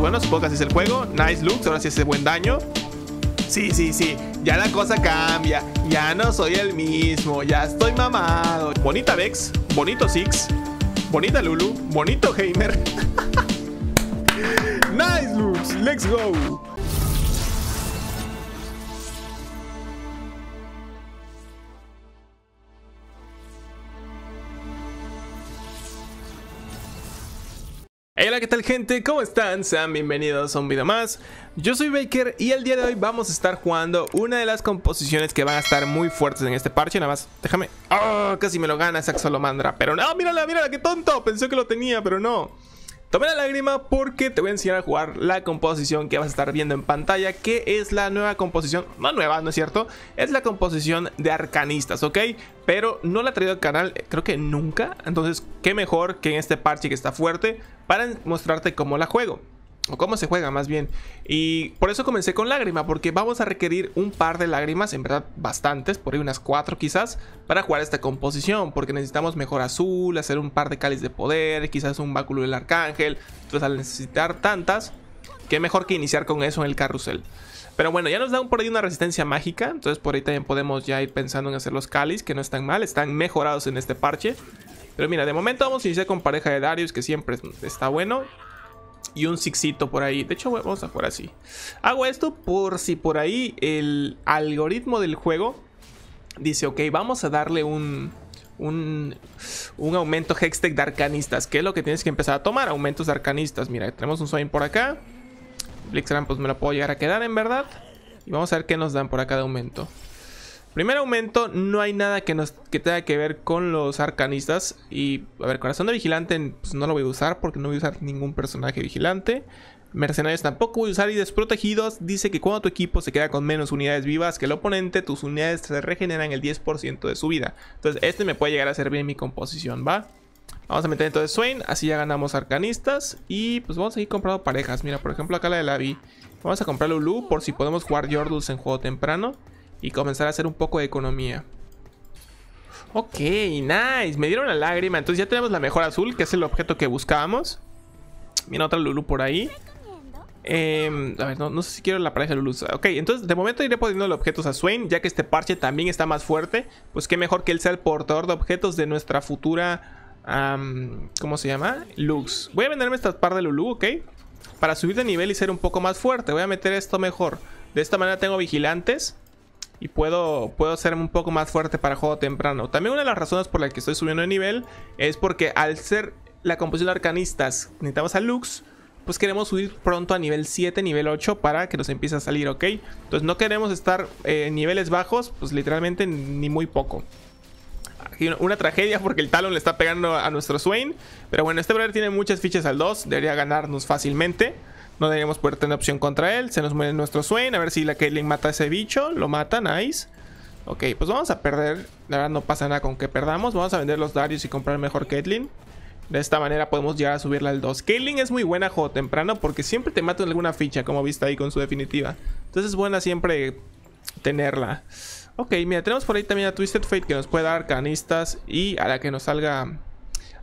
Bueno, Supongo que así es el juego. Nice looks, ahora sí hace buen daño. Sí, sí, sí. Ya la cosa cambia. Ya no soy el mismo. Ya estoy mamado. Bonita Vex. Bonito Six. Bonita Lulu. Bonito Heimer. nice looks. Let's go. Hola, ¿qué tal gente? ¿Cómo están? Sean bienvenidos a un video más. Yo soy Baker y el día de hoy vamos a estar jugando una de las composiciones que van a estar muy fuertes en este parche. Nada más, déjame... ¡Oh! Casi me lo gana Saxolomandra, pero no, mírala, mírala, qué tonto. Pensé que lo tenía, pero no. Tomé la lágrima porque te voy a enseñar a jugar la composición que vas a estar viendo en pantalla, que es la nueva composición, no nueva, ¿no es cierto? Es la composición de arcanistas, ¿ok? Pero no la he traído al canal, eh, creo que nunca, entonces qué mejor que en este parche que está fuerte para mostrarte cómo la juego o cómo se juega más bien. Y por eso comencé con lágrima, porque vamos a requerir un par de lágrimas, en verdad bastantes, por ahí unas cuatro quizás, para jugar esta composición, porque necesitamos mejor azul, hacer un par de cáliz de poder, quizás un báculo del arcángel, entonces al necesitar tantas, Que mejor que iniciar con eso en el carrusel. Pero bueno, ya nos dan por ahí una resistencia mágica, entonces por ahí también podemos ya ir pensando en hacer los cáliz, que no están mal, están mejorados en este parche. Pero mira, de momento vamos a iniciar con pareja de Darius, que siempre está bueno y un sixito por ahí. De hecho, vamos a por así. Hago esto por si por ahí el algoritmo del juego dice, ok, vamos a darle un, un, aumento Hextech de arcanistas. Que es lo que tienes que empezar a tomar? Aumentos de arcanistas. Mira, tenemos un swing por acá. Blixram, pues me lo puedo llegar a quedar, en verdad. Y vamos a ver qué nos dan por acá de aumento. Primer aumento, no hay nada que, nos, que tenga que ver con los arcanistas. Y, a ver, corazón de vigilante pues no lo voy a usar porque no voy a usar ningún personaje vigilante. Mercenarios tampoco voy a usar y desprotegidos. Dice que cuando tu equipo se queda con menos unidades vivas que el oponente, tus unidades se regeneran el 10% de su vida. Entonces este me puede llegar a servir en mi composición, ¿va? Vamos a meter entonces Swain, así ya ganamos arcanistas. Y pues vamos a ir comprando parejas. Mira, por ejemplo acá la de Lavi. Vamos a comprar Lulu por si podemos jugar jordus en juego temprano y comenzar a hacer un poco de economía. Ok, nice. Me dieron la lágrima. Entonces ya tenemos la mejor azul, que es el objeto que buscábamos. Mira otra Lulu por ahí. Em, a ver, no, sé si quiero la pareja Lulu. Ok, entonces de momento iré poniendo los objetos a Swain, ya que este parche también está más fuerte. Pues qué mejor que él sea el portador de objetos de nuestra futura... ¿Cómo se llama? Lux. Voy a venderme esta par de Lulu, ¿ok? Para subir de nivel y ser un poco más fuerte. Voy a meter esto mejor. De esta manera tengo vigilantes y puedo, puedo un poco más fuerte para juego temprano. También una de las razones por las que estoy subiendo de nivel es porque al ser la composición de arcanistas, necesitamos a Lux, pues queremos subir pronto a nivel 7, nivel 8 para que nos empiece a salir, ¿ok? Entonces no queremos estar en niveles bajos, pues literalmente ni muy poco. Aquí una, una, tragedia porque el Talon le está pegando a nuestro Swain, pero bueno, este brother tiene muchas fichas al 2, debería ganarnos fácilmente. No deberíamos poder tener opción contra él. Se nos muere nuestro Swain. A ver si la Caitlyn mata a ese bicho. Lo mata, nice. Ok, pues vamos a perder. La verdad no pasa nada con que perdamos. Vamos a vender los Darius y comprar mejor Caitlyn. De esta manera podemos llegar a subirla al 2. Caitlyn es muy buena juego temprano porque siempre te mata en alguna ficha, como viste ahí con su definitiva. Entonces es buena siempre tenerla. Ok, mira, tenemos por ahí también a Twisted Fate que nos puede dar canistas y a la que nos salga...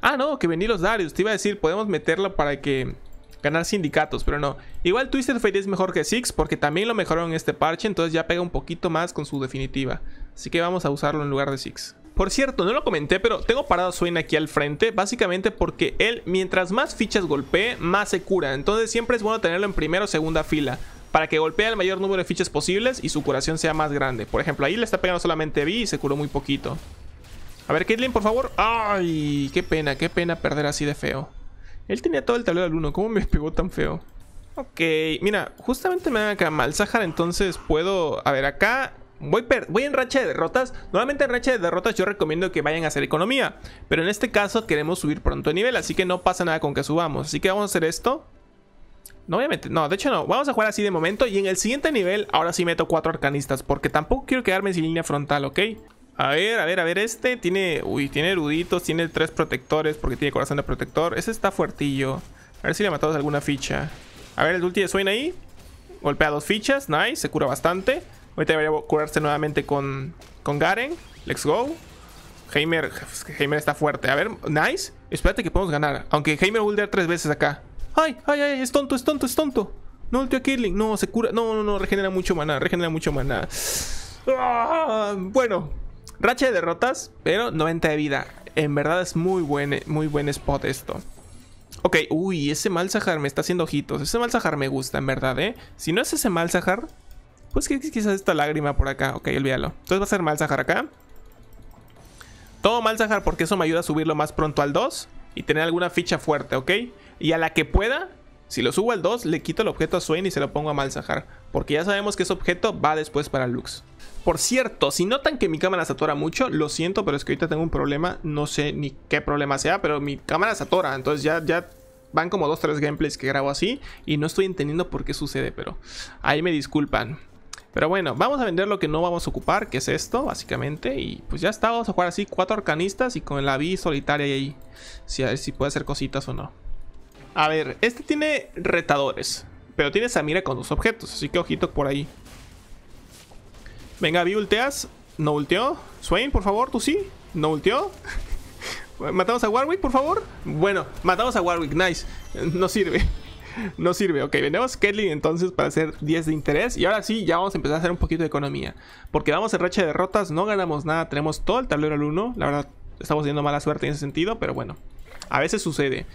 Ah, no, que vendí los Darius. Te iba a decir, podemos meterlo para que ganar sindicatos, pero no. Igual Twisted Fate es mejor que Six porque también lo mejoraron en este parche, entonces ya pega un poquito más con su definitiva. Así que vamos a usarlo en lugar de Six. Por cierto, no lo comenté, pero tengo parado a Swain aquí al frente, básicamente porque él, mientras más fichas golpee, más se cura. Entonces siempre es bueno tenerlo en primera o segunda fila, para que golpee el mayor número de fichas posibles y su curación sea más grande. Por ejemplo, ahí le está pegando solamente B y se curó muy poquito. A ver, Caitlyn, por favor. ¡Ay! ¡Qué pena, qué pena perder así de feo! Él tenía todo el tablero al 1. ¿Cómo me pegó tan feo? Ok, mira, justamente me dan acá mal Sahara, entonces puedo... A ver, acá voy, voy en racha de derrotas. Normalmente en racha de derrotas yo recomiendo que vayan a hacer economía. Pero en este caso queremos subir pronto de nivel, así que no pasa nada con que subamos. Así que vamos a hacer esto. No obviamente, No, de hecho no. Vamos a jugar así de momento y en el siguiente nivel ahora sí meto cuatro arcanistas. Porque tampoco quiero quedarme sin línea frontal, ¿ok? A ver, a ver, a ver, este tiene... Uy, tiene eruditos, tiene tres protectores porque tiene corazón de protector. Ese está fuertillo. A ver si le matamos alguna ficha. A ver, el ulti de Swain ahí. Golpea dos fichas, nice, se cura bastante. Ahorita debería curarse nuevamente con, con Garen. Let's go. Heimer, Heimer está fuerte. A ver, nice. Espérate que podemos ganar. Aunque Heimer volverá tres veces acá. ¡Ay, ay, ay! Es tonto, es tonto, es tonto. No ulti a Killing. No, se cura. No, no, no. Regenera mucho maná. Regenera mucho maná. Ah, bueno, Racha de derrotas, pero 90 de vida. En verdad es muy buen, muy buen spot esto. Ok, uy, ese Malzahar me está haciendo ojitos. Ese Malzahar me gusta, en verdad, ¿eh? Si no es ese Malzahar, pues que quizás esta lágrima por acá. Ok, olvídalo. Entonces va a ser Malzahar acá. Todo Malzahar porque eso me ayuda a subirlo más pronto al 2 y tener alguna ficha fuerte, ¿ok? Y a la que pueda, si lo subo al 2, le quito el objeto a Swain y se lo pongo a Malzahar. Porque ya sabemos que ese objeto va después para Lux. Por cierto, si notan que mi cámara satura mucho, lo siento, pero es que ahorita tengo un problema. No sé ni qué problema sea, pero mi cámara satura. Entonces ya, ya van como dos, tres gameplays que grabo así y no estoy entendiendo por qué sucede, pero ahí me disculpan. Pero bueno, vamos a vender lo que no vamos a ocupar, que es esto, básicamente. Y pues ya está, vamos a jugar así, cuatro arcanistas y con la vi solitaria ahí. Si, si puede hacer cositas o no. A ver, este tiene retadores, pero tiene Samira con los objetos, así que ojito por ahí. Venga, Vi ulteas. No ulteó. Swain, por favor, tú sí. No ulteó. matamos a Warwick, por favor. Bueno, matamos a Warwick. Nice. No sirve. No sirve. Ok, vendemos Kelly, entonces para hacer 10 de interés. Y ahora sí, ya vamos a empezar a hacer un poquito de economía. Porque vamos en racha de derrotas, no ganamos nada. Tenemos todo el tablero al 1. La verdad, estamos teniendo mala suerte en ese sentido, pero bueno. A veces sucede.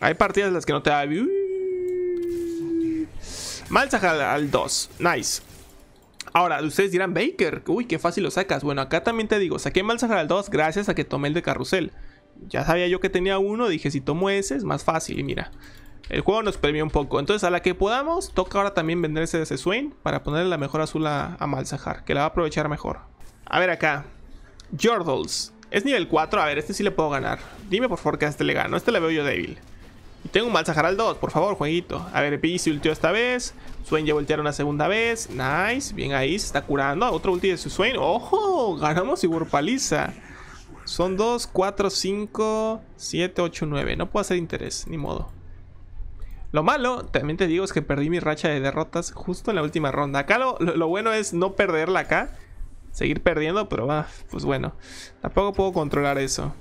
Hay partidas en las que no te da... Malza al 2. Nice. Ahora, ustedes dirán, Baker, uy, qué fácil lo sacas. Bueno, acá también te digo, saqué Malzahar 2 gracias a que tomé el de carrusel. Ya sabía yo que tenía uno, dije, si tomo ese es más fácil y mira. El juego nos premió un poco. Entonces, a la que podamos, toca ahora también vender ese Swain para ponerle la mejor azul a, Malzahar, que la va a aprovechar mejor. A ver acá. Jordals. Es nivel 4. A ver, este sí le puedo ganar. Dime por favor que a este le gano. Este le veo yo débil. Tengo un Malzahar al 2, por favor, jueguito. A ver, se ultió esta vez. Swain ya voltearon una segunda vez. Nice, bien ahí, se está curando. Otro ulti de su Swain. ¡Ojo! Ganamos y burpaliza Son 2, 4, 5, 7, 8, 9. No puedo hacer interés, ni modo. Lo malo, también te digo, es que perdí mi racha de derrotas justo en la última ronda. Acá lo, bueno es no perderla acá. Seguir perdiendo, pero va, pues bueno. Tampoco puedo controlar eso.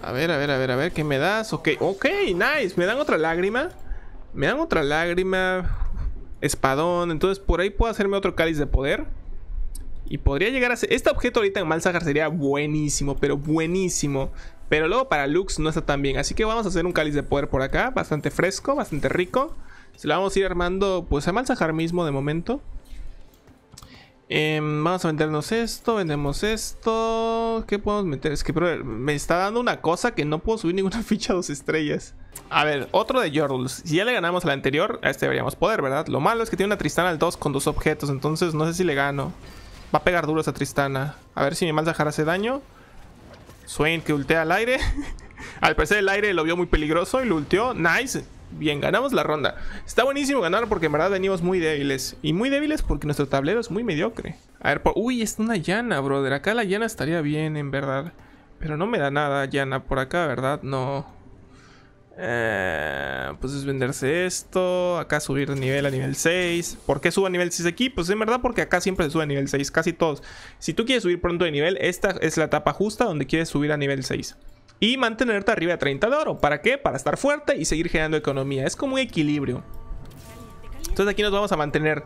A ver, a ver, a ver, a ver, ¿qué me das? Ok, ok, nice. Me dan otra lágrima. Me dan otra lágrima. Espadón. Entonces por ahí puedo hacerme otro cáliz de poder. Y podría llegar a ser... Este objeto ahorita en Malzahar sería buenísimo, pero buenísimo. Pero luego para Lux no está tan bien. Así que vamos a hacer un cáliz de poder por acá. Bastante fresco, bastante rico. Se lo vamos a ir armando pues a Malzahar mismo de momento. Em, vamos a vendernos esto, vendemos esto. ¿Qué podemos meter? Es que, me está dando una cosa que no puedo subir ninguna ficha a dos estrellas. A ver, otro de Yordles. Si ya le ganamos la anterior, a este deberíamos poder, ¿verdad? Lo malo es que tiene una Tristana al 2 con dos objetos, entonces no sé si le gano. Va a pegar duro esa Tristana. A ver si mi Malzahar hace daño. Swain que ultea al aire. al parecer el aire lo vio muy peligroso y lo ulteó. Nice. Bien, ganamos la ronda. Está buenísimo ganar porque en verdad venimos muy débiles. Y muy débiles porque nuestro tablero es muy mediocre. A ver, uy, es una llana, brother. Acá la llana estaría bien, en verdad. Pero no me da nada llana por acá, ¿verdad? No. Eh, pues es venderse esto. Acá subir de nivel a nivel 6. ¿Por qué subo a nivel 6 aquí? Pues en verdad porque acá siempre se sube a nivel 6. Casi todos. Si tú quieres subir pronto de nivel, esta es la etapa justa donde quieres subir a nivel 6 y mantenerte arriba de 30 de oro. ¿Para qué? Para estar fuerte y seguir generando economía. Es como un equilibrio. Entonces aquí nos vamos a mantener.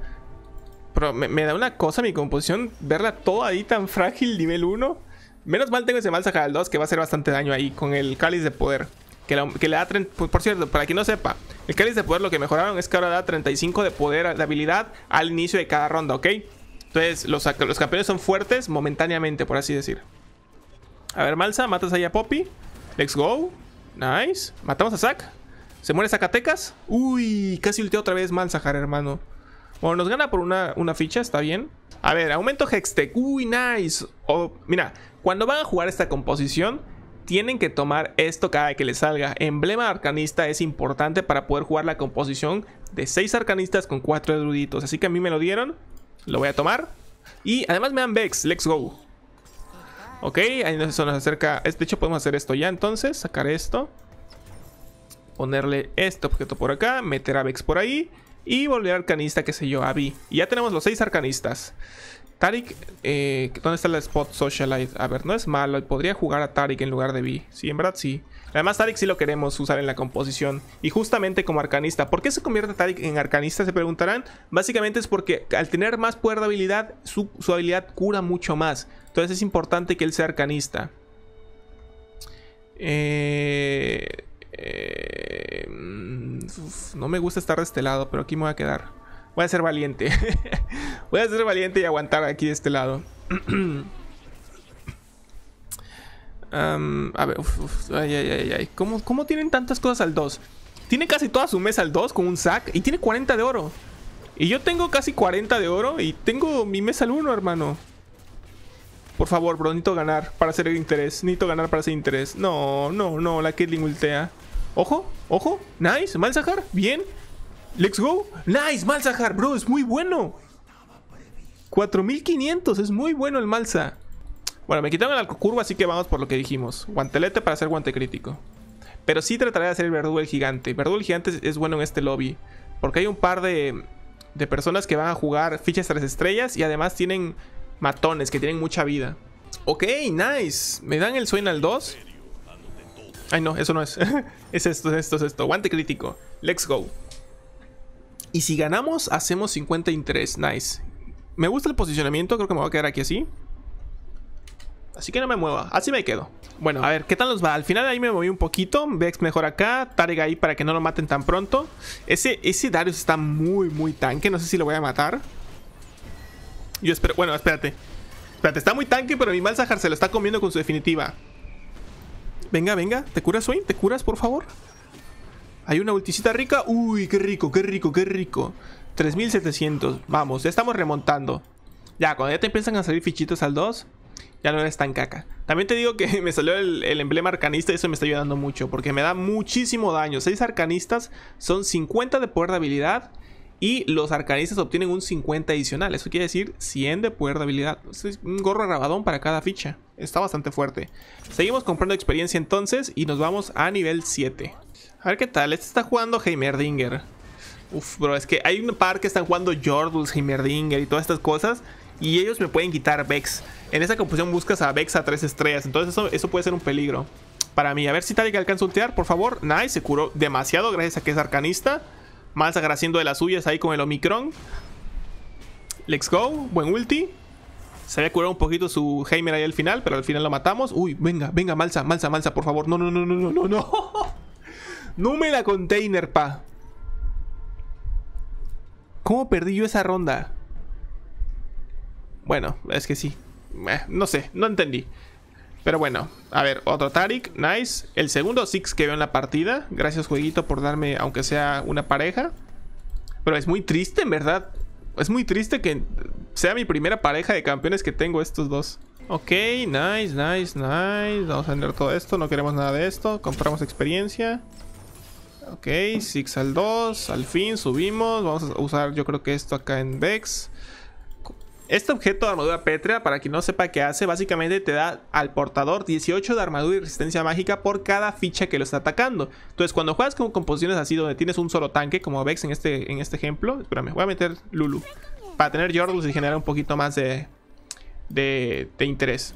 Pero me, da una cosa mi composición, verla toda ahí tan frágil, nivel 1. Menos mal tengo ese mal al 2 que va a hacer bastante daño ahí con el cáliz de poder. Que, le da 30, Por cierto, para quien no sepa, el cáliz de poder lo que mejoraron es que ahora da 35 de poder de habilidad al inicio de cada ronda, ¿ok? Entonces los, los campeones son fuertes momentáneamente, por así decir. A ver, Malsa, matas ahí a Poppy. Let's go. Nice. Matamos a Zack. Se muere Zacatecas. Uy, casi ultea otra vez Malzahar, hermano. Bueno, nos gana por una, una ficha, está bien. A ver, aumento Hextech. Uy, nice. mira, cuando van a jugar esta composición, tienen que tomar esto cada que les salga. Emblema arcanista es importante para poder jugar la composición de 6 arcanistas con 4 eruditos. Así que a mí me lo dieron. Lo voy a tomar. Y además me dan Vex. Let's go. Ok, ahí nos, nos acerca. De hecho, podemos hacer esto ya entonces. Sacar esto. Ponerle este objeto por acá. Meter a Vex por ahí. Y volver arcanista, qué sé yo, a Vi. Y ya tenemos los seis arcanistas. Tarik, eh, ¿dónde está la spot socialite? A ver, no es malo. Podría jugar a Tarik en lugar de Vi. Sí, en verdad sí. Además, Tarik sí lo queremos usar en la composición y justamente como arcanista. ¿Por qué se convierte Tarik en arcanista? Se preguntarán. Básicamente es porque al tener más poder de habilidad, su, habilidad cura mucho más. Entonces es importante que él sea arcanista. Eh, eh no me gusta estar de este lado, pero aquí me voy a quedar. Voy a ser valiente. voy a ser valiente y aguantar aquí de este lado. a ver, ay, ay, ay, ¿Cómo, ¿Cómo, tienen tantas cosas al 2? Tiene casi toda su mesa al 2 con un sac y tiene 40 de oro. Y yo tengo casi 40 de oro y tengo mi mesa al 1, hermano. Por favor, bro, necesito ganar para hacer el interés. Necesito ganar para hacer interés. No, no, no, la que ultea. Ojo, ojo, nice, Malzahar, bien. Let's go. Nice, Malzahar, bro, es muy bueno. 4500, es muy bueno el Malza. Bueno, me quitaron el curva así que vamos por lo que dijimos. Guantelete para hacer guante crítico. Pero sí trataré de hacer verdugo el gigante. Verdugo el gigante es bueno en este lobby. Porque hay un par de, personas que van a jugar fichas tres estrellas y además tienen matones que tienen mucha vida. Ok, nice. ¿Me dan el suena al 2? Ay, no, eso no es. es esto, esto, es esto. Guante crítico. Let's go. Y si ganamos, hacemos interés Nice. Me gusta el posicionamiento, creo que me voy a quedar aquí así. Así que no me mueva, así me quedo. Bueno, a ver, ¿qué tal nos va? Al final ahí me moví un poquito. Vex mejor acá, Targa ahí para que no lo maten tan pronto. Ese, ese Darius está muy, muy tanque. No sé si lo voy a matar. Yo espero... Bueno, espérate. Espérate, está muy tanque, pero mi Malzahar se lo está comiendo con su definitiva. Venga, venga. ¿Te curas, Swain? ¿Te curas, por favor? Hay una ulticita rica. Uy, qué rico, qué rico, qué rico. 3700. Vamos, ya estamos remontando. Ya, cuando ya te empiezan a salir fichitos al 2 ya no eres tan caca. También te digo que me salió el, emblema arcanista y eso me está ayudando mucho. Porque me da muchísimo daño. 6 arcanistas son 50 de poder de habilidad. Y los arcanistas obtienen un 50 adicional. Eso quiere decir 100 de poder de habilidad. un gorro rabadón para cada ficha. Está bastante fuerte. Seguimos comprando experiencia entonces. Y nos vamos a nivel 7. A ver qué tal. Este está jugando Heimerdinger. Uf, bro, es que hay un par que están jugando Jordals, Heimerdinger y todas estas cosas y ellos me pueden quitar Vex. En esa composición buscas a Vex a tres estrellas, entonces eso, puede ser un peligro para mí. A ver si que alcanza a ultear, por favor. Nice, se curó demasiado gracias a que es arcanista. Malza graciando de las suyas ahí con el Omicron. Let's go, buen ulti. Se había curado un poquito su Heimer ahí al final, pero al final lo matamos. Uy, venga, venga, Malza, Malza, Malza, por favor. No, no, no, no, no, no, no. No me la container, pa. ¿Cómo perdí yo esa ronda? Bueno, es que sí. Eh, no sé, no entendí. Pero bueno, a ver, otro Tarik, nice. El segundo Six que veo en la partida. Gracias, jueguito, por darme, aunque sea una pareja. Pero es muy triste, en verdad. Es muy triste que sea mi primera pareja de campeones que tengo estos dos. Ok, nice, nice, nice. Vamos a vender todo esto, no queremos nada de esto. Compramos experiencia. Ok, Six al 2. Al fin subimos. Vamos a usar yo creo que esto acá en Dex. Este objeto de armadura pétrea, para quien no sepa qué hace, básicamente te da al portador 18 de armadura y resistencia mágica por cada ficha que lo está atacando. Entonces, cuando juegas con composiciones así, donde tienes un solo tanque, como Vex en este, en este ejemplo, espérame, voy a meter Lulu para tener Yordles y generar un poquito más de, de, de interés.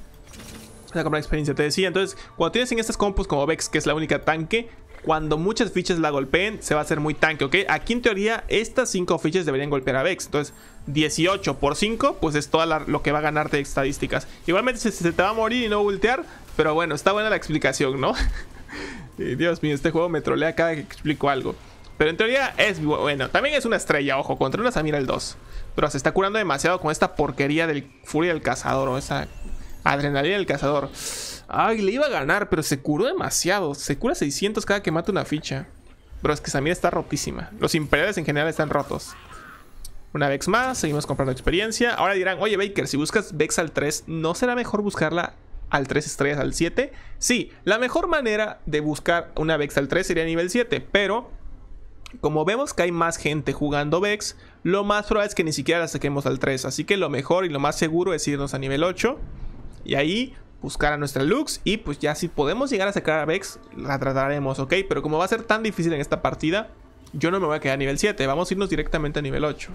La comprar experiencia, te decía. Entonces, cuando tienes en estas compos como Vex, que es la única tanque, cuando muchas fichas la golpeen, se va a hacer muy tanque, ¿ok? Aquí en teoría, estas 5 fichas deberían golpear a Vex. Entonces, 18 por 5, pues es todo lo que va a ganarte de estadísticas. Igualmente se, te va a morir y no voltear, pero bueno, está buena la explicación, ¿no? Dios mío, este juego me trolea cada que explico algo. Pero en teoría es bueno. También es una estrella, ojo, contra una Samira el 2. Pero se está curando demasiado con esta porquería del Furia del Cazador o esa adrenalina del Cazador. Ay, le iba a ganar, pero se curó demasiado. Se cura 600 cada que mata una ficha. Pero es que Samira está rotísima. Los imperiales en general están rotos. Una Vex más, seguimos comprando experiencia. Ahora dirán, oye Baker, si buscas Vex al 3, ¿no será mejor buscarla al 3 estrellas, al 7? Sí, la mejor manera de buscar una Vex al 3 sería nivel 7, pero como vemos que hay más gente jugando Vex, lo más probable es que ni siquiera la saquemos al 3. Así que lo mejor y lo más seguro es irnos a nivel 8. Y ahí buscar a nuestra Lux. Y pues ya si podemos llegar a sacar a Vex, la trataremos, ¿ok? Pero como va a ser tan difícil en esta partida, yo no me voy a quedar a nivel 7. Vamos a irnos directamente a nivel 8.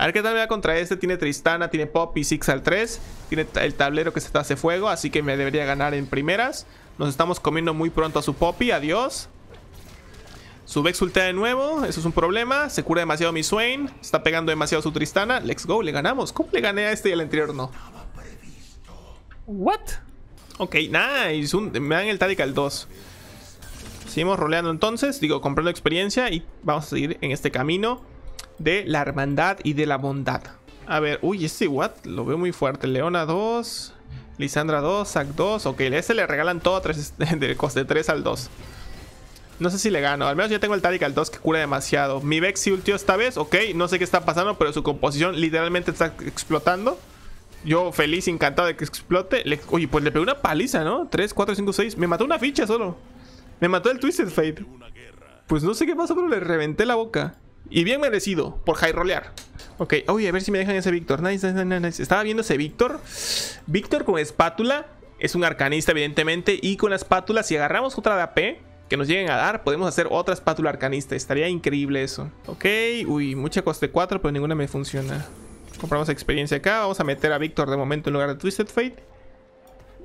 A ver qué tal me va contra este. Tiene Tristana, tiene Poppy, Six al 3. Tiene el tablero que se está hace fuego, así que me debería ganar en primeras. Nos estamos comiendo muy pronto a su Poppy. Adiós. Su Vex ultea de nuevo. Eso es un problema. Se cura demasiado mi Swain. Está pegando demasiado su Tristana. Let's go. Le ganamos. ¿Cómo le gané a este y al anterior no? What? Ok, nice. me dan el al 2. Seguimos roleando entonces. Digo, comprando experiencia y vamos a seguir en este camino de la hermandad y de la bondad. A ver, uy, ese what lo veo muy fuerte. Leona 2, Lisandra 2, Zack 2. Ok, a ese le regalan todo tres, de coste 3 al 2. No sé si le gano. Al menos yo tengo el Taric al 2 que cura demasiado. Mi Vex si ultió esta vez. Ok, no sé qué está pasando, pero su composición literalmente está explotando. Yo feliz, encantado de que explote. uy, oye, pues le pegué una paliza, ¿no? 3, 4, 5, 6. Me mató una ficha solo. Me mató el Twisted Fate. Pues no sé qué pasó, pero le reventé la boca. Y bien merecido por high rolear. Ok, uy, a ver si me dejan ese Víctor. Nice, nice, nice, Estaba viendo ese Víctor. Víctor con espátula. Es un arcanista, evidentemente. Y con la espátula, si agarramos otra de AP que nos lleguen a dar, podemos hacer otra espátula arcanista. Estaría increíble eso. Ok, uy, mucha coste 4, pero ninguna me funciona. Compramos experiencia acá. Vamos a meter a Víctor de momento en lugar de Twisted Fate.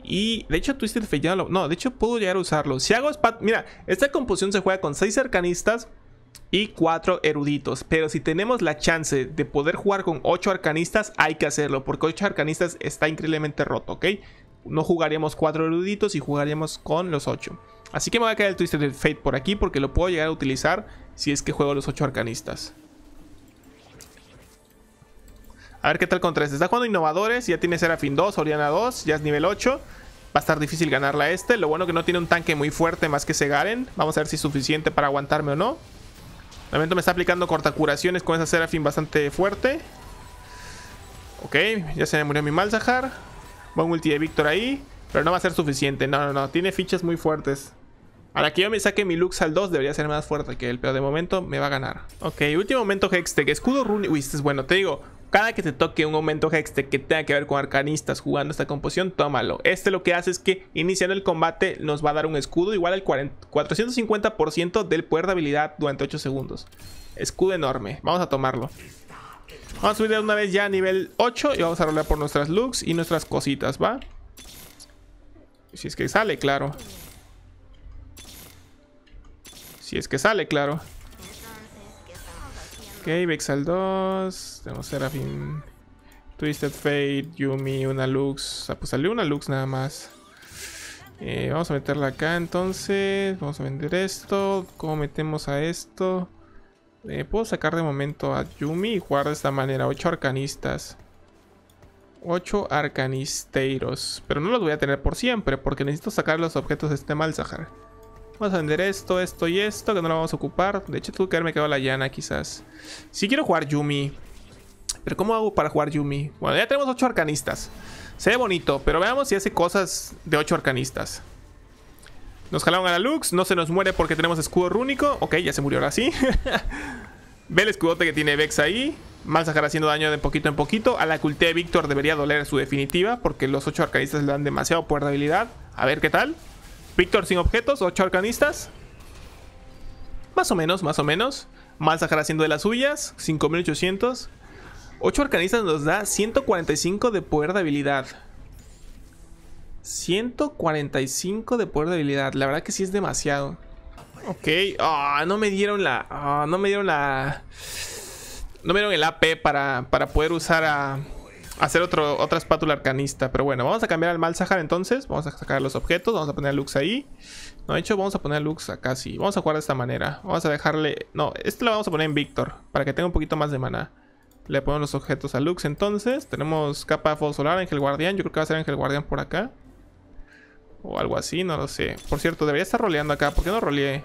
Y de hecho, Twisted Fate ya no lo. No, de hecho, puedo llegar a usarlo. Si hago espátula. Mira, esta composición se juega con 6 arcanistas y 4 eruditos. Pero si tenemos la chance de poder jugar con 8 arcanistas, hay que hacerlo, porque 8 arcanistas está increíblemente roto, ¿ok? No jugaríamos 4 eruditos y jugaríamos con los ocho. Así que me voy a quedar el Twisted Fate por aquí, porque lo puedo llegar a utilizar si es que juego los 8 arcanistas. A ver qué tal con 3. Este. Está jugando innovadores, ya tiene Serafin 2, Oriana 2, ya es nivel 8. Va a estar difícil ganarla este. Lo bueno que no tiene un tanque muy fuerte más que Segaren. Vamos a ver si es suficiente para aguantarme o no momento me está aplicando cortacuraciones con esa Serafin bastante fuerte. Ok, ya se me murió mi Malzahar. Buen ulti de Víctor ahí. Pero no va a ser suficiente. No, no, no. Tiene fichas muy fuertes. Ahora que yo me saque mi Lux al 2 debería ser más fuerte que él, pero de momento me va a ganar. Ok, último momento Hextech. Escudo Rune. Uy, este es bueno. Te digo, cada que te toque un aumento hexte que tenga que ver con arcanistas jugando esta composición, tómalo. Este lo que hace es que iniciando el combate nos va a dar un escudo igual al 450% del poder de habilidad durante 8 segundos. Escudo enorme, vamos a tomarlo. Vamos a subir de una vez ya a nivel 8 y vamos a rolar por nuestras looks y nuestras cositas, ¿va? Si es que sale, claro. Si es que sale, claro. Ok, Vexal 2. Tenemos Serafin. Twisted Fate, Yumi, una Lux. Ah, pues salió una Lux nada más. Eh, vamos a meterla acá entonces. Vamos a vender esto. ¿Cómo metemos a esto? Eh, puedo sacar de momento a Yumi y jugar de esta manera. 8 arcanistas. 8 arcanisteros. Pero no los voy a tener por siempre porque necesito sacar los objetos de este Malzahar. Vamos a vender esto, esto y esto, que no lo vamos a ocupar. De hecho, tuve que haberme quedado la llana, quizás. Si quiero jugar Yumi. Pero ¿cómo hago para jugar Yumi? Bueno, ya tenemos 8 arcanistas. Se ve bonito, pero veamos si hace cosas de 8 arcanistas. Nos jalaron a la Lux, no se nos muere porque tenemos escudo rúnico. Ok, ya se murió ahora sí. Ve el escudote que tiene Vex ahí. Malzahar haciendo daño de poquito en poquito. A la culté de Víctor debería doler su definitiva porque los 8 arcanistas le dan demasiado poder de habilidad. A ver qué tal. Víctor sin objetos, 8 arcanistas. Más o menos, más o menos. Malzahar haciendo de las suyas, 5800. 8 arcanistas nos da 145 de poder de habilidad. 145 de poder de habilidad. La verdad que sí es demasiado. Ok. Ah, no me dieron la... Ah, no me dieron la... No me dieron el AP para, para poder usar a hacer otro, otra espátula arcanista. Pero bueno, vamos a cambiar al Malzahar entonces. Vamos a sacar los objetos. Vamos a poner a Lux ahí. No, de hecho, vamos a poner a Lux acá sí. Vamos a jugar de esta manera. Vamos a dejarle... No, esto lo vamos a poner en Víctor. Para que tenga un poquito más de mana Le ponemos los objetos a Lux entonces. Tenemos capa de fuego solar, Ángel Guardián. Yo creo que va a ser Ángel Guardián por acá. O algo así, no lo sé. Por cierto, debería estar roleando acá. ¿Por qué no roleé?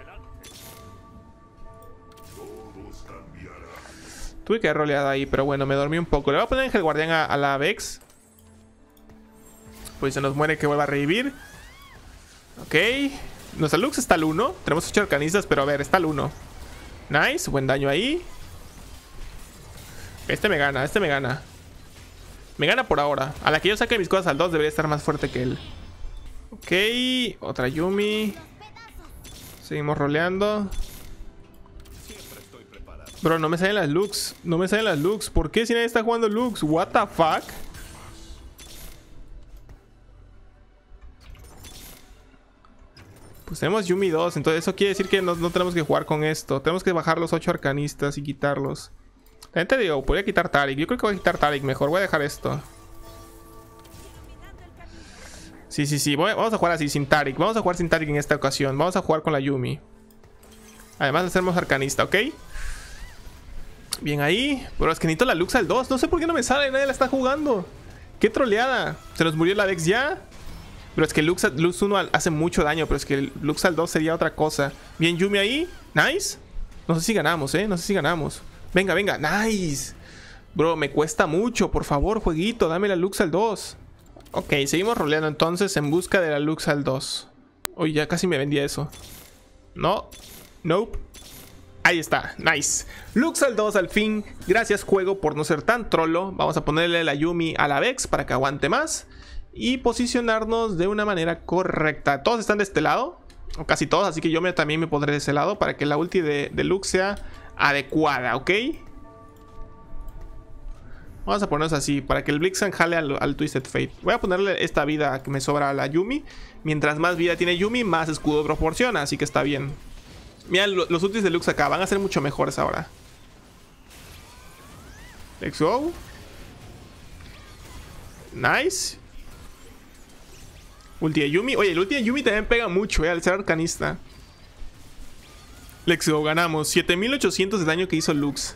Tuve que roleada ahí, pero bueno, me dormí un poco. Le voy a poner el Guardián a, la Vex. Pues se nos muere que vuelva a revivir. Ok. Nuestra Lux está al 1. Tenemos 8 arcanistas, pero a ver, está al 1. Nice, buen daño ahí. Este me gana, este me gana. Me gana por ahora. A la que yo saque mis cosas al 2 debería estar más fuerte que él. Ok, otra Yumi. Seguimos roleando. Bro, no me salen las Lux. No me salen las Lux. ¿Por qué si nadie está jugando Lux? What the fuck? Pues tenemos Yumi 2, entonces eso quiere decir que no, tenemos que jugar con esto. Tenemos que bajar los 8 arcanistas y quitarlos. La gente digo, podría quitar Tarik. Yo creo que voy a quitar Tarik mejor. Voy a dejar esto. Sí, sí, sí. vamos a jugar así, sin Tarik. Vamos a jugar sin Tarik en esta ocasión. Vamos a jugar con la Yumi. Además, de hacemos arcanista, ¿ok? Bien ahí. Pero es que necesito la Lux al 2. No sé por qué no me sale. Nadie la está jugando. Qué troleada. Se nos murió la Dex ya. Pero es que Lux, Lux 1 hace mucho daño. Pero es que Lux al 2 sería otra cosa. Bien Yumi ahí. Nice. No sé si ganamos, ¿eh? No sé si ganamos. Venga, venga. Nice. Bro, me cuesta mucho. Por favor, jueguito. Dame la Lux al 2. Ok, seguimos roleando entonces en busca de la Lux al 2. Uy, ya casi me vendía eso. No. Nope. Ahí está, nice. Lux al 2 al fin. Gracias juego por no ser tan trolo. Vamos a ponerle la Yumi a la Vex para que aguante más. Y posicionarnos de una manera correcta. Todos están de este lado. O casi todos. Así que yo también me pondré de ese lado para que la ulti de, Lux sea adecuada, ¿ok? Vamos a ponernos así, para que el Blixen jale al, al, Twisted Fate. Voy a ponerle esta vida que me sobra a la Yumi. Mientras más vida tiene Yumi, más escudo proporciona, así que está bien. Mira, los útiles de Lux acá van a ser mucho mejores ahora. Let's Nice. Ulti de Yumi. Oye, el ulti de Yumi también pega mucho, eh, al ser arcanista. Let's go, ganamos. 7800 de daño que hizo Lux.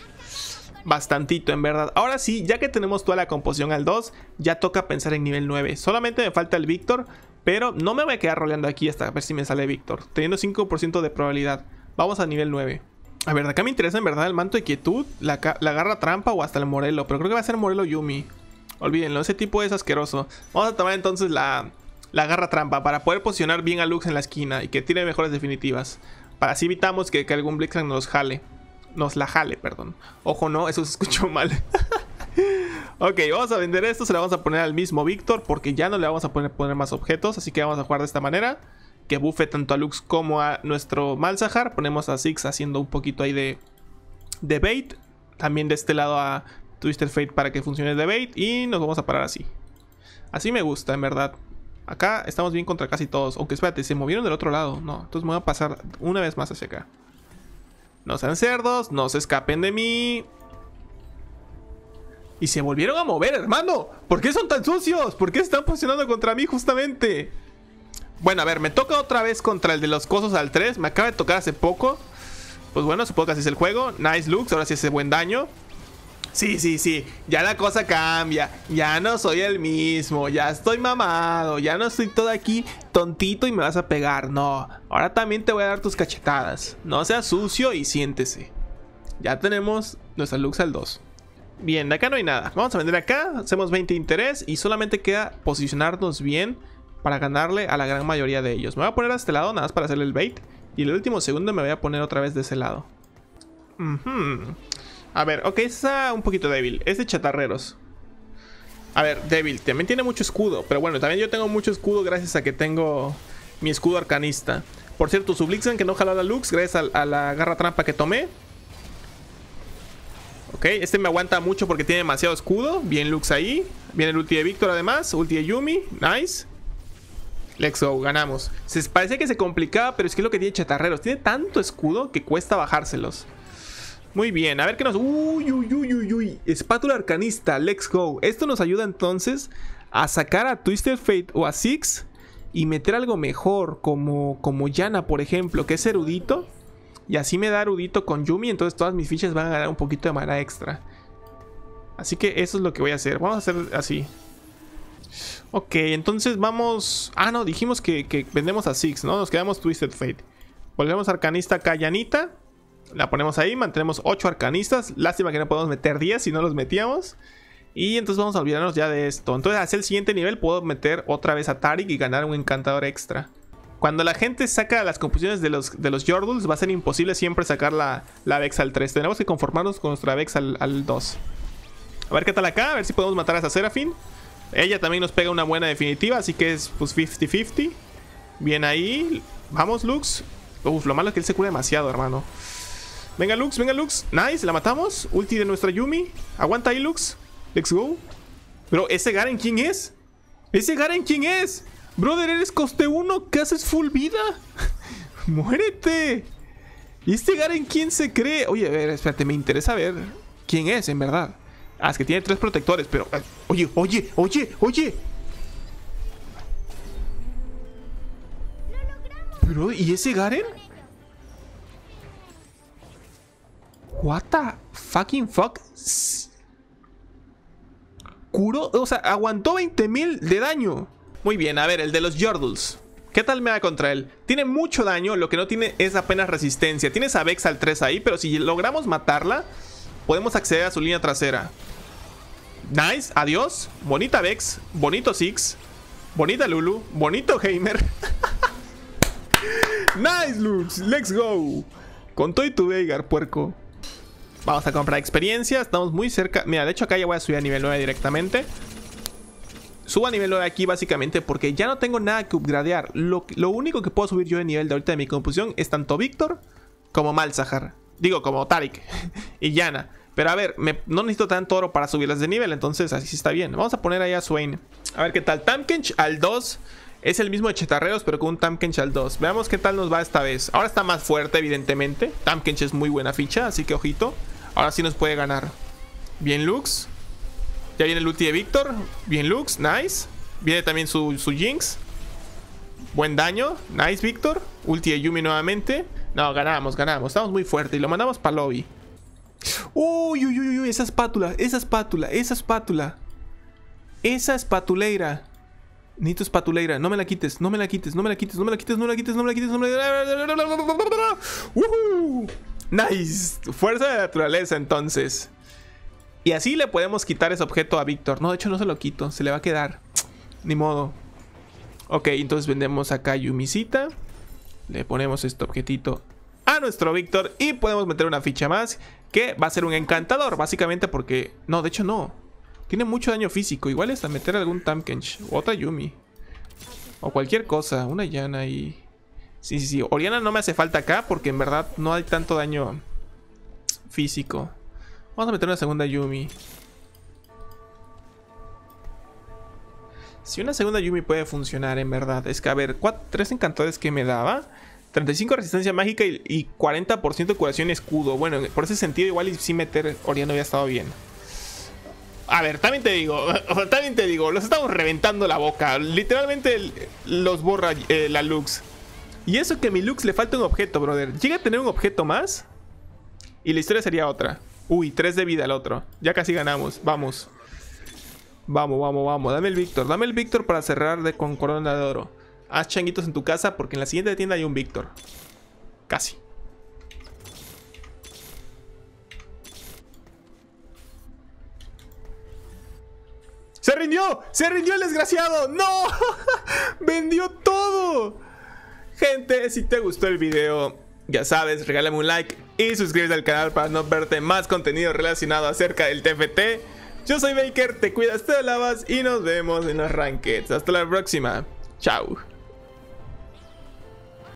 Bastantito, en verdad. Ahora sí, ya que tenemos toda la composición al 2, ya toca pensar en nivel 9. Solamente me falta el Víctor, pero no me voy a quedar roleando aquí hasta ver si me sale Víctor. Teniendo 5% de probabilidad. Vamos a nivel 9. A ver, acá me interesa en verdad el manto de quietud, la, garra trampa o hasta el Morelo. Pero creo que va a ser Morelo Yumi. Olvídenlo, ese tipo es asqueroso. Vamos a tomar entonces la, la garra trampa para poder posicionar bien a Lux en la esquina y que tire mejores definitivas. Para así evitamos que, algún Blitzcrank nos jale. Nos la jale, perdón. Ojo, no, eso se escuchó mal. Ok, vamos a vender esto, se la vamos a poner al mismo Víctor porque ya no le vamos a poner, poner, más objetos, así que vamos a jugar de esta manera. Que bufe tanto a Lux como a nuestro Malzahar. Ponemos a Six haciendo un poquito ahí de, debate. bait. También de este lado a Twister Fate para que funcione el debate Y nos vamos a parar así. Así me gusta, en verdad. Acá estamos bien contra casi todos. Aunque espérate, se movieron del otro lado. No, entonces me voy a pasar una vez más hacia acá. No sean cerdos, no se escapen de mí. Y se volvieron a mover, hermano. ¿Por qué son tan sucios? ¿Por qué están posicionando contra mí justamente? Bueno, a ver, me toca otra vez contra el de los cosos al 3. Me acaba de tocar hace poco. Pues bueno, supongo que así es el juego. Nice looks, ahora sí hace buen daño. Sí, sí, sí, ya la cosa cambia, ya no soy el mismo, ya estoy mamado, ya no estoy todo aquí tontito y me vas a pegar, no, ahora también te voy a dar tus cachetadas, no seas sucio y siéntese. Ya tenemos nuestra Lux al 2. Bien, de acá no hay nada. Vamos a vender acá, hacemos 20 interés y solamente queda posicionarnos bien para ganarle a la gran mayoría de ellos. Me voy a poner a este lado nada más para hacerle el bait y el último segundo me voy a poner otra vez de ese lado. A ver, ok, este está un poquito débil. Es de chatarreros. A ver, débil. También tiene mucho escudo. Pero bueno, también yo tengo mucho escudo gracias a que tengo mi escudo arcanista. Por cierto, Sublixen que no jaló la Lux gracias a la garra trampa que tomé. Ok, este me aguanta mucho porque tiene demasiado escudo. Bien Lux ahí. Viene el ulti de Víctor además. Ulti de Yumi. Nice. Let's go, ganamos. Se parece que se complicaba, pero es que es lo que tiene chatarreros. Tiene tanto escudo que cuesta bajárselos. Muy bien, a ver qué nos... Uy, uy, uy, uy, uy. Espátula arcanista, let's go. Esto nos ayuda entonces a sacar a Twisted Fate o a Six y meter algo mejor, como, como Yana, por ejemplo, que es erudito y así me da rudito con Yumi, entonces todas mis fichas van a ganar un poquito de mana extra. Así que eso es lo que voy a hacer. Vamos a hacer así. Ok, entonces vamos... Ah, no, dijimos que, vendemos a Six, ¿no? Nos quedamos Twisted Fate. Volvemos a Arcanista Cayanita La ponemos ahí, mantenemos 8 arcanistas. Lástima que no podemos meter 10 si no los metíamos. Y entonces vamos a olvidarnos ya de esto. Entonces, hacia el siguiente nivel puedo meter otra vez a Tarik y ganar un encantador extra. Cuando la gente saca las composiciones de los, de los Yordles, va a ser imposible siempre sacar la, la Vex al 3. Tenemos que conformarnos con nuestra Vex al, 2. A ver qué tal acá, a ver si podemos matar a esa Serafin. Ella también nos pega una buena definitiva, así que es pues 50-50. Bien ahí. Vamos, Lux. Uf, lo malo es que él se cura demasiado, hermano. Venga, Lux, venga, Lux. Nice, la matamos. Ulti de nuestra Yumi. Aguanta ahí, Lux. Let's go. Pero, ¿ese Garen quién es? ¿Ese Garen quién es? Brother, eres coste uno, ¿qué haces full vida? ¡Muérete! ¿Y este Garen quién se cree? Oye, a ver, espérate, me interesa ver quién es, en verdad. Ah, es que tiene tres protectores, pero... Eh, oye, oye, oye, oye. Bro, ¿y ese Garen? What the fucking fuck? Curó, o sea, aguantó 20.000 de daño. Muy bien, a ver, el de los Yordles. ¿Qué tal me da contra él? Tiene mucho daño, lo que no tiene es apenas resistencia. Tienes a Vex al 3 ahí, pero si logramos matarla, podemos acceder a su línea trasera. Nice, adiós. Bonita Vex, bonito Six, bonita Lulu, bonito Heimer. nice, Lux, let's go. Con Toy tu Veigar, puerco. Vamos a comprar experiencia, estamos muy cerca. Mira, de hecho acá ya voy a subir a nivel 9 directamente. Subo a nivel de aquí básicamente porque ya no tengo nada que upgradear. Lo, lo único que puedo subir yo de nivel de ahorita de mi composición es tanto Víctor como Malzahar. Digo, como Tarik y Yana. Pero a ver, no necesito tanto oro para subirlas de nivel, entonces así sí está bien. Vamos a poner ahí a Swain. A ver qué tal. Tamkench al 2. Es el mismo de Chetarreros, pero con un Tamkench al 2. Veamos qué tal nos va esta vez. Ahora está más fuerte, evidentemente. Tamkench es muy buena ficha, así que ojito. Ahora sí nos puede ganar. Bien, Lux. Ya viene el ulti de Víctor. Bien Lux, nice. Viene también su, su Jinx. Buen daño. Nice, Víctor. Ulti de Yumi nuevamente. No, ganamos, ganamos. Estamos muy fuertes y lo mandamos para lobby. Uy, uy, uy, uy, esa espátula, esa espátula, esa espátula. Esa espatuleira. Necesito espatuleira. No me la quites, no me la quites, no me la quites, no me la quites, no me la quites, no me la quites, no me la quites. Nice. Fuerza de naturaleza entonces. Y así le podemos quitar ese objeto a Víctor. No, de hecho no se lo quito, se le va a quedar. Ni modo. Ok, entonces vendemos acá Yumisita. Le ponemos este objetito a nuestro Víctor y podemos meter una ficha más que va a ser un encantador, básicamente porque... No, de hecho no. Tiene mucho daño físico. Igual es a meter algún Tamkench o otra Yumi. O cualquier cosa, una Yana y... Sí, sí, sí. Oriana no me hace falta acá porque en verdad no hay tanto daño físico. Vamos a meter una segunda Yumi. Si una segunda Yumi puede funcionar, en verdad. Es que, a ver, Tres encantadores que me daba. 35 resistencia mágica y, y 40% curación escudo. Bueno, por ese sentido, igual y sin meter Oriano había estado bien. A ver, también te digo, también te digo, los estamos reventando la boca. Literalmente los borra eh, la Lux. Y eso que a mi Lux le falta un objeto, brother. Llega a tener un objeto más y la historia sería otra. Uy, tres de vida el otro. Ya casi ganamos. Vamos. Vamos, vamos, vamos. Dame el Víctor. Dame el Víctor para cerrar de, con corona de oro. Haz changuitos en tu casa porque en la siguiente tienda hay un Víctor. Casi. ¡Se rindió! ¡Se rindió el desgraciado! ¡No! ¡Vendió todo! Gente, si te gustó el video, ya sabes, regálame un like y suscríbete al canal para no perderte más contenido relacionado acerca del TFT. Yo soy Baker, te cuidas, te lavas y nos vemos en los rankings. Hasta la próxima. Chao.